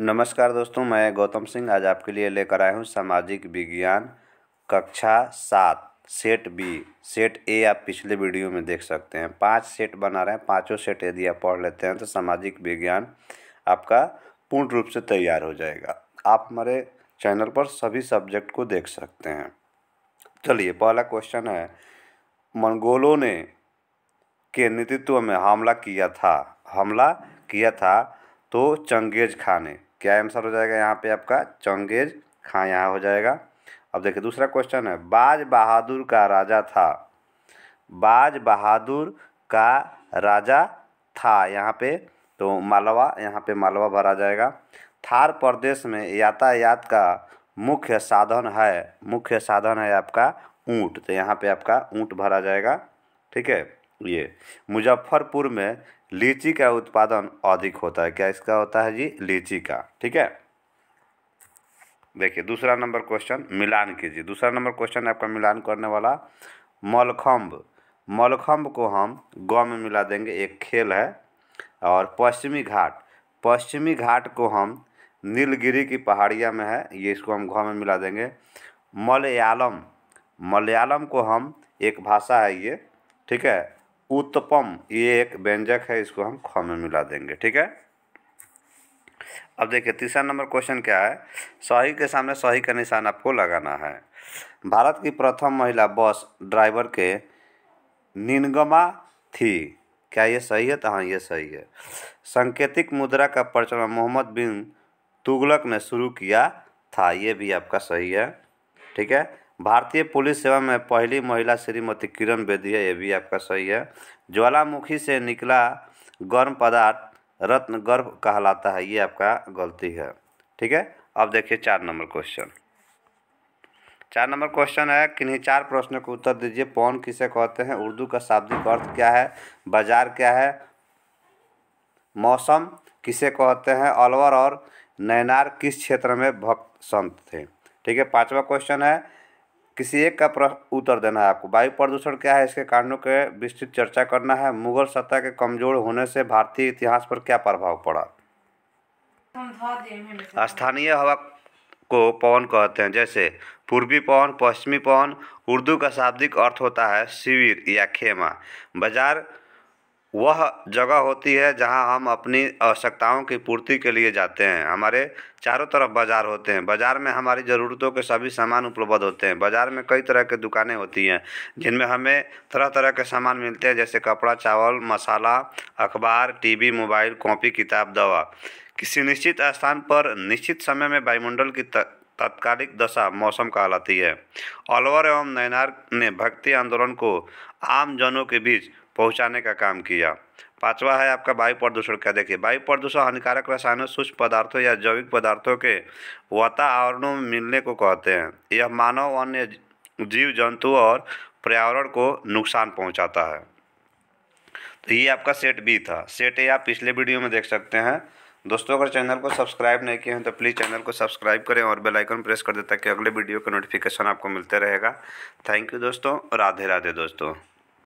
नमस्कार दोस्तों मैं गौतम सिंह आज आपके लिए लेकर आया हूँ सामाजिक विज्ञान कक्षा सात सेट बी सेट ए आप पिछले वीडियो में देख सकते हैं पांच सेट बना रहे हैं पांचों सेट यदि आप पढ़ लेते हैं तो सामाजिक विज्ञान आपका पूर्ण रूप से तैयार हो जाएगा आप हमारे चैनल पर सभी सब्जेक्ट को देख सकते हैं चलिए पहला क्वेश्चन है मंगोलों ने के नेतृत्व में हमला किया था हमला किया था तो चंगेज खां ने क्या आंसर हो जाएगा यहाँ पे आपका चंगेज खां यहाँ हो जाएगा अब देखिए दूसरा क्वेश्चन है बाज बहादुर का राजा था बाज बहादुर का राजा था यहाँ पे तो मालवा यहाँ पे मालवा भरा जाएगा थार प्रदेश में यातायात का मुख्य साधन है मुख्य साधन है आपका ऊँट तो यहाँ पे आपका ऊँट भरा जाएगा ठीक है ये मुजफ्फरपुर में लीची का उत्पादन अधिक होता है क्या इसका होता है जी लीची का ठीक है देखिए दूसरा नंबर क्वेश्चन मिलान कीजिए दूसरा नंबर क्वेश्चन है आपका मिलान करने वाला मलखम्ब मलखम्ब को हम गौ में मिला देंगे एक खेल है और पश्चिमी घाट पश्चिमी घाट को हम नीलगिरी की पहाड़िया में है ये इसको हम घ में मिला देंगे मलयालम मलयालम को हम एक भाषा है ये ठीक है उत्तपम ये एक व्यंजक है इसको हम ख में मिला देंगे ठीक है अब देखिए तीसरा नंबर क्वेश्चन क्या है सही के सामने सही का निशान आपको लगाना है भारत की प्रथम महिला बस ड्राइवर के निनगमा थी क्या ये सही है तो हाँ ये सही है सांकेतिक मुद्रा का प्रचलन मोहम्मद बिन तुगलक ने शुरू किया था ये भी आपका सही है ठीक है भारतीय पुलिस सेवा में पहली महिला श्रीमती किरण बेदी है ये भी आपका सही है ज्वालामुखी से निकला गर्म पदार्थ रत्न गर्भ कहलाता है ये आपका गलती है ठीक है अब देखिए चार नंबर क्वेश्चन चार नंबर क्वेश्चन है किन्हीं चार प्रश्नों को उत्तर दीजिए पौन किसे कहते हैं उर्दू का शाब्दिक अर्थ क्या है बाजार क्या है मौसम किसे कहते हैं अलवर और नैनार किस क्षेत्र में भक्त संत थे ठीक है पांचवा क्वेश्चन है किसी एक का प्रश्न उत्तर देना है आपको वायु प्रदूषण क्या है इसके कारणों के विस्तृत चर्चा करना है मुगल सत्ता के कमजोर होने से भारतीय इतिहास पर क्या प्रभाव पड़ा स्थानीय हवा को पवन कहते हैं जैसे पूर्वी पवन पश्चिमी पवन उर्दू का शाब्दिक अर्थ होता है शिविर या खेमा बाजार वह जगह होती है जहां हम अपनी आवश्यकताओं की पूर्ति के लिए जाते हैं हमारे चारों तरफ बाज़ार होते हैं बाज़ार में हमारी ज़रूरतों के सभी सामान उपलब्ध होते हैं बाज़ार में कई तरह की दुकानें होती हैं जिनमें हमें तरह तरह के सामान मिलते हैं जैसे कपड़ा चावल मसाला अखबार टीवी मोबाइल कॉपी किताब दवा किसी निश्चित स्थान पर निश्चित समय में वायुमंडल की तत्कालिक तात्कालिक दशा मौसम कहलाती है अलवर एवं नैनार ने भक्ति आंदोलन को आम जनों के बीच पहुंचाने का काम किया पांचवा है आपका वायु प्रदूषण का देखिए वायु प्रदूषण हानिकारक रसायनों सूक्ष्म पदार्थों या जैविक पदार्थों के वातावरणों में मिलने को कहते हैं यह मानव अन्य जीव जंतु और पर्यावरण को नुकसान पहुंचाता है तो ये आपका सेट बी था सेट ए आप पिछले वीडियो में देख सकते हैं दोस्तों अगर चैनल को सब्सक्राइब नहीं किए हैं तो प्लीज़ चैनल को सब्सक्राइब करें और बेल आइकन प्रेस कर दें ताकि अगले वीडियो का नोटिफिकेशन आपको मिलते रहेगा थैंक यू दोस्तों राधे राधे दोस्तों